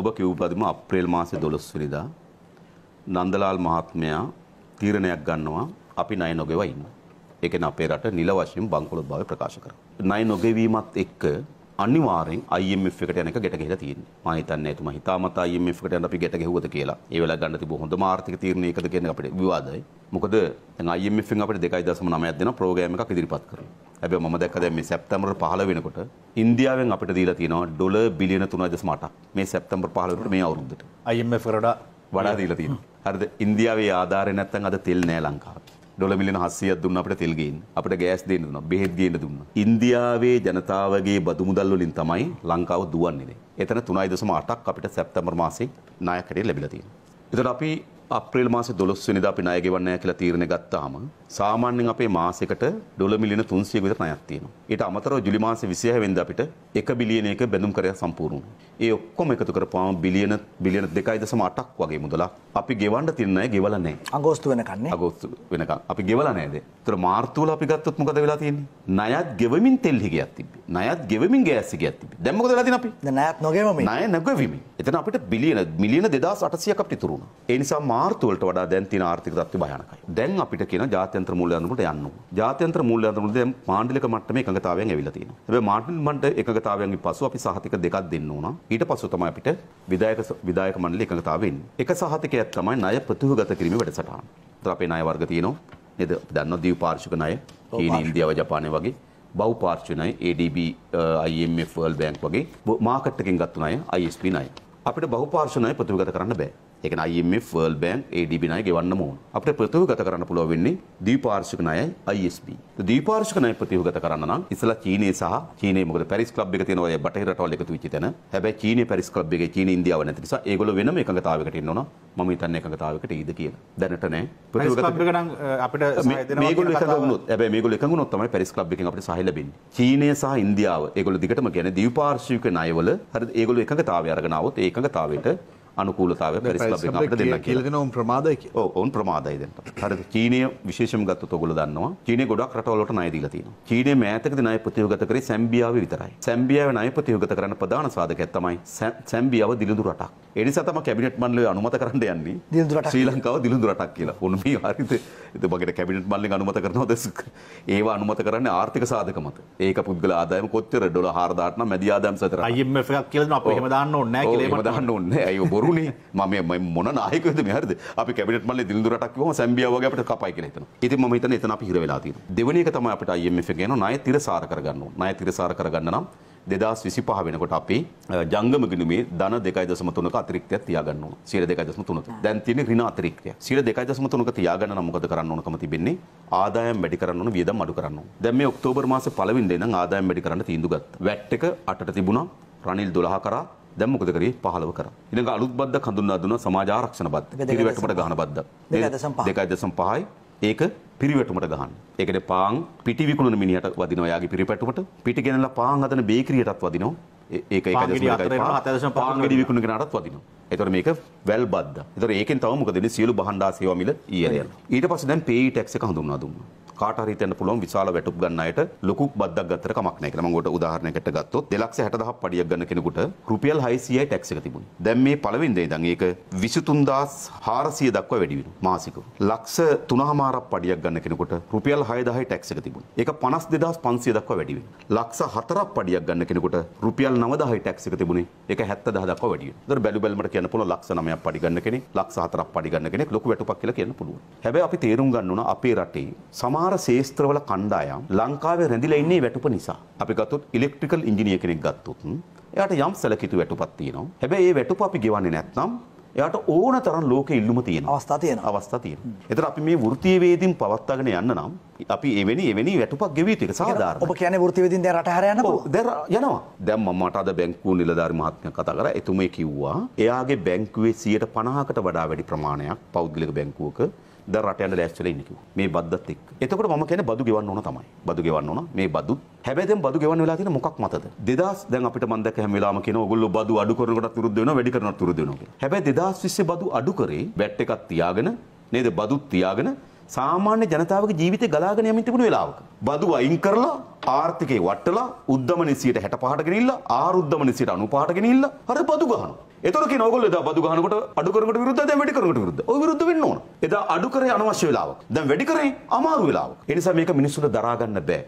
ඔබ කිව් බදිම අප්‍රේල් මාසේ 12 වෙනිදා නන්දලාල් මහත්මයා තීරණයක් ගන්නවා අපි ණය නොගෙව ඉන්න. ඒ කියන්නේ අපේ රට නිල වශයෙන් බංකොලොත් භාවය ප්‍රකාශ කරනවා. ණය නොගෙවීමත් එක්ක අනිවාරෙන් IMF එකට යන එක ගැට ගහලා තියෙන්නේ. මම හිතන්නේ එතුමා හිතාමතා IMF එකට යන අපි ගැට ගැහුවද කියලා. ඒ වෙලාව ගන්න තිබු හොඳම ආර්ථික තීරණයකද කියන්නේ අපිට විවාදයි. මොකද දැන් IMF එකෙන් අපිට 2.9ක් දෙන ප්‍රෝග්‍රෑම් එකක් ඉදිරිපත් කරනවා. ඇබ ම දැකද මේ සැප්තම්බර පහල වෙනකොට ඉන්දියාවෙන් අපට දීලා තිනවා ඩොල බිලියන තුනදස් මට මේ සැප්තම්බර් පහලට මේ අවුරුද්දට අයම කරඩ වඩා දීලා තියෙන හරද ඉන්දියාවේ ආධාරය නැත්තන් අද තෙල් නෑ ලංකාවට ඩොල මිලියන 700ක් දුන්න අපිට තෙල් ගේන්න. අපිට ගෑස් දෙන්න දුන්නා. බෙහෙත් ගේන්න දුන්නා. ඉන්දියාවේ ජනතාවගේ බදු මුදල් වලින් තමයි ලංකාව දුවන්නේ. එතන 3.8ක් අපිට සැප්තැම්බර් මාසේ ණයක් හැටියට ලැබිලා තියෙනවා. ඒතර අපි අප්‍රේල් මාසේ 12 වෙනිදා අපි ණය ගෙවන්නේ නැහැ කියලා තීරණය ගත්තාම සාමාන්‍යයෙන් අපේ මාසෙකට ඩොලර් මිලියන 300ක විතර ණයක් තියෙනවා. ඊට අමතරව ජූලි මාසේ 26 වෙනිදා අපිට 1 බිලියන එක බැඳුම් කරය සම්පූර්ණ වුණා. ඒ ඔක්කොම එකතු කරපුවාම බිලියන බිලියන 2.8ක් වගේ මුදලක් අපි ගෙවන්න තියෙන ණය ගෙවලා නැහැ. අගෝස්තු වෙනකන් නේ. අගෝස්තු වෙනකන් අපි ගෙවලා නැහැද? ඒතර මාර්තු වල අපි ගත්තොත් මොකද වෙලා තියෙන්නේ? ණයත් ගෙවමින් තෙල් හිගයක් තිබ්බේ. ණයත් ගෙවමින් ගෑස් හිගයක් තිබ්බේ. දැන් මොකද වෙලා තියෙන්නේ අපි? ණයත් නොගෙවමින්. ණය නොගෙවමින්. එතන අපිට බිලියන මිලියන 2800ක් අපිට ඉතුරු වුණා. ඒ නිසා මාර්තුවලට වඩා දැන් තියෙන ආර්ථික තත්ත්වය භයානකයි. දැන් අපිට කියන ජාත්‍යන්තර මූල්‍යයන්තරුට යන්න ඕන. ජාත්‍යන්තර මූල්‍යයන්තරුට දැන් මාණ්ඩලික මට්ටමේ එකඟතාවයෙන් ඇවිල්ලා තියෙනවා. හැබැයි මාණ්ඩලික මණ්ඩල එකඟතාවයෙන් පසු අපි සහතික දෙකක් දෙන්න ඕන. ඊට පසු තමයි අපිට විධායක විධායක මණ්ඩල එකඟතාව වෙන්නේ. එක සහතිකයක් තමයි ණය ප්‍රතිවගත කිරීමේ වැඩසටහන. ඒතර අපේ ණය වර්ග තියෙනවා. නේද? දන්නවා ද්විපාර්ශ්වික ණය. චීන, ඉන්දියාව, ජපානය වගේ. බෞපාර්ශ්ව ණය, ADB, IMF, World Bank වගේ මාකට් එකෙන් ගත්තු ණය, ISP ණය. අපිට බහුපාර්ශ්ව ණය ප්‍රතිවගත කරන්න බෑ. ඒකන IMF World Bank ADB ණය ගෙවන්න ඕන. අපිට ප්‍රතිවගත කරන්න පුළුවන් වෙන්නේ දීපාර්ශික ණයයි ISB. දීපාර්ශික ණය ප්‍රතිවගත කරන්න නම් ඉස්සලා චීනය සහ චීනය මොකද පැරිස් ක්ලබ් එක තියෙන ඔය බටහිර රටවල් එකතු වෙච්ච තැන. හැබැයි චීනය පැරිස් ක්ලබ් එකේ චීන ඉන්දියාව නැති නිසා ඒගොල්ලෝ වෙනම එකඟතාවයකට ඉන්න ඕන. මම හිතන්නේ එකඟතාවයකට ඊද කියලා. දැනට නෑ. පැරිස් ක්ලබ් එක නම් අපිට සහය දෙනවා. මේගොල්ලෝ එකඟ වුණොත් හැබැයි මේගොල්ලෝ එකඟ වුණොත් තමයි පැරිස් ක්ලබ් එකෙන් අපිට සහය ලැබෙන්නේ. චීනය සහ ඉන්දියාව ඒගොල්ලෝ දිගටම කියන්නේ දීපාර්ශික ණයවල හරිද ඒගොල්ලෝ එකඟතාවය අරගෙන આવොත් ඒ එකඟතාවයට අනුකූලතාවය පැරිස්ලබෙන් අපට දෙන්න කියලා ඔවුන් ප්‍රමාදයි කියලා. ඔවුන් ප්‍රමාදයි දෙන්න. හරිද? චීනය විශේෂම ගත්තොත් ඔයගොල්ලෝ දන්නවා. චීනය ගොඩක් රටවලට ණය දීලා තියෙනවා. චීනය මෑතකදී ණය ප්‍රතිවගත කරේ සැම්බියාවේ විතරයි. සැම්බියාවේ ණය ප්‍රතිවගත කරන්න ප්‍රධාන සාධකයක් තමයි සැම්බියාව දිලිඳු රටක්. එනිසා තම කැබිනට් මණ්ඩලය අනුමත කරන්න යන්නේ ශ්‍රී ලංකාව දිලිඳු රටක් කියලා. ඔන්න මේ හරිද? ඉතින් මගෙට කැබිනට් මණ්ඩලෙන් අනුමත කරනවද? ඒවා අනුමත කරන්නේ ආර්ථික සාධක මත. ඒක පුද්ගල ආදායම කොච්චර ඩොලර් 4000 නම් මැදි ආදායම් සතර. IMF එකක් කියලා අපේ එහෙම දාන්න ඕනේ නැහැ කියලා. ඔව් එහෙම දාන්න ඕනේ නැහැ. අයියෝ බොරු වරුණේ මම මොන නායකද මෙහරද අපි කැබිනට් මල්ලේ දිලිඳු රටක් කිව්වම සැම්බියා වගේ අපිට කපයි කියලා හිතනවා. ඉතින් මම හිතන්නේ එතන අපි හිර වෙලා තියෙනවා. දෙවෙනි එක තමයි අපිට IMF එක යන ණය තිරසාර කරගන්න ඕන. ණය තිරසාර කරගන්න නම් දෙදස් විසි පහ වෙනකොට අපි ජංගම ගිනුමේ දන දෙකයි දසම තුනක අතිරික්තයක් තියාගන්න ඕන. සියල දෙකයි දසම තුනක. දැන් තියෙන ඍණ අතිරික්තය. සියල දෙකයි දසම තුනක තියාගන්න නම් මොකද කරන්න ඕනකම තිබෙන්නේ? ආදායම් වැඩි කරන්න ඕන, වියදම් අඩු කරන්න ඕන. දැන් මේ ඔක්තෝබර් මාසේ පළවෙනිදා ඉඳන් ආදායම් වැඩි කරන්න තීන්දුව ගත්තා. වැට් එක 8ට තිබුණා. රනිල් 12 කරා දැන් මොකද කරේ 15 කරා. ඊළඟ අලුත් බද්දක් හඳුන්වා දුන්නා සමාජ ආරක්ෂණ බද්ද. පිරිවැටුමට ගහන බද්දක්. 2.5යි. ඒක පිරිවැටුමට ගහන්න. ඒ කියන්නේ පාන් පිටි විකුණන මිනිහට වදිනවා යාගේ පිරිවැටුමට. පිටි ගෙනලා පාන් හදන බේකරියටත් වදිනවා. ඒක 1.5යි. පාන් ගෙඩි විකුණන කෙනාටත් වදිනවා. ඒතර මේක වැල් බද්ද. ඒතර ඒකෙන් තව මොකද වෙන්නේ? සියලු බහණ්ඩා සේවා මිල ඊයර යනවා. ඊට පස්සේ දැන් පේයි ටැක්ස් එක හඳුන්වා දුන්නා. කාට හරි හිතන්න පුළුවන් විශාල වැටුප් ගන්න අයට ලොකු බද්දක් ගත්තට කමක් නැහැ කියලා. මම ඔයාලට උදාහරණයකට ගත්තොත් 260000 පඩියක් ගන්න කෙනෙකුට රුපියල් 600යි ටැක්ස් එක තිබුණේ. දැන් මේ පළවෙනි දේ ඉඳන් ඒක 23400 දක්වා වැඩි වෙනවා මාසිකව. ලක්ෂ 3මාරක් පඩියක් ගන්න කෙනෙකුට රුපියල් 6000යි ටැක්ස් එක තිබුණේ. ඒක 52500 දක්වා වැඩි වෙනවා. ලක්ෂ 4ක් පඩියක් ගන්න කෙනෙකුට රුපියල් 9000යි ටැක්ස් එක තිබුණේ. ඒක 70000 දක්වා වැඩි වෙනවා. ඒතර බැලු බැලමට කියන්න පුළුවන් ලක්ෂ 9ක් පඩි ගන්න කෙනෙක්, ලක්ෂ 4ක් පඩි ගන්න කෙනෙක් ලොකු වැටුපක් කියලා කියන්න පුළුවන්. හැබැයි අපි තේරුම් ගන්න ඕන අපේ රටේ සමහර සමහර ශේස්ත්‍රවල කණ්ඩායම් ලංකාවේ රැඳිලා ඉන්නේ වැටුප නිසා. අපි ගත්තොත් ඉලෙක්ට්‍රිකල් ඉංජිනේර කෙනෙක් ගත්තොත් එයාට යම් සැලකිතු වැටුපක් තියෙනවා. හැබැයි ඒ වැටුප අපි ගෙවන්නේ නැත්නම් එයාට ඕන තරම් ලෝකෙ ඉල්ලුම තියෙන අවස්ථා තියෙන අවස්ථා තියෙන. එතන අපි මේ වෘත්තීයවේදීන් පවත්වාගෙන යන්න නම් අපි එවැනි එවැනි වැටුපක් ගෙවිය යුතු එක සාධාරණ. ඔබ කියන්නේ වෘත්තීයවේදීන් දැන් රට හැර යන්න පුළුවන්. දැන් යනවා. දැන් මම මට අද බැංකුව නිලධාරි මහත්මයා කතා කරා. එතුමේ කිව්වා එයාගේ බැංකුවේ 50කට වඩා වැඩි ප්‍රමාණයක් පෞද්ගලික බැංකුවක දැන් රට යන ලෑස්තිලා ඉන්න කිව්වා. මේ බද්දත් එක්ක. එතකොට මම කියන්නේ බදු ගෙවන්න ඕන තමයි. බදු ගෙවන්න ඕන. මේ බදු. හැබැයි දැන් බදු ගෙවන්න වෙලා තියෙන මොකක් මතද? 2000 දැන් අපිට මම දැක්ක හැම වෙලාවම කියන ඕගොල්ලෝ බදු අඩු කරනකොටත් විරුද්ධ වෙනවා, වැඩි කරනකොටත් විරුද්ධ වෙනවා කියලා. හැබැයි 2020 බදු අඩු කරේ බැට් එකක් තියාගෙන නේද බදුත් තියාගෙන සාමාන්‍ය ජනතාවගේ ජීවිතය ගලාගෙන යමින් තිබුණු වෙලාවක. බදු අයින් කරලා ආර්ථිකේ වටලා උද්දමන 165ට ගෙනිල්ලා ආරුද්දමන 195ට ගෙනිල්ලා අර බදු ගහනවා. එතකොට කියන ඕගොල්ලෝ එදා බදු ගහනකොට අඩු කරනකොට විරුද්ධයි දැන් වැඩි කරනකොට විරුද්ධයි. ඔය විරුද්ධ වෙන්න ඕන. එදා අඩු කරේ අනවශ්‍ය වෙලාවක. දැන් වැඩි කරේ අමාරු වෙලාවක. ඒ නිසා මේක මිනිස්සුන්ට දරා ගන්න බෑ.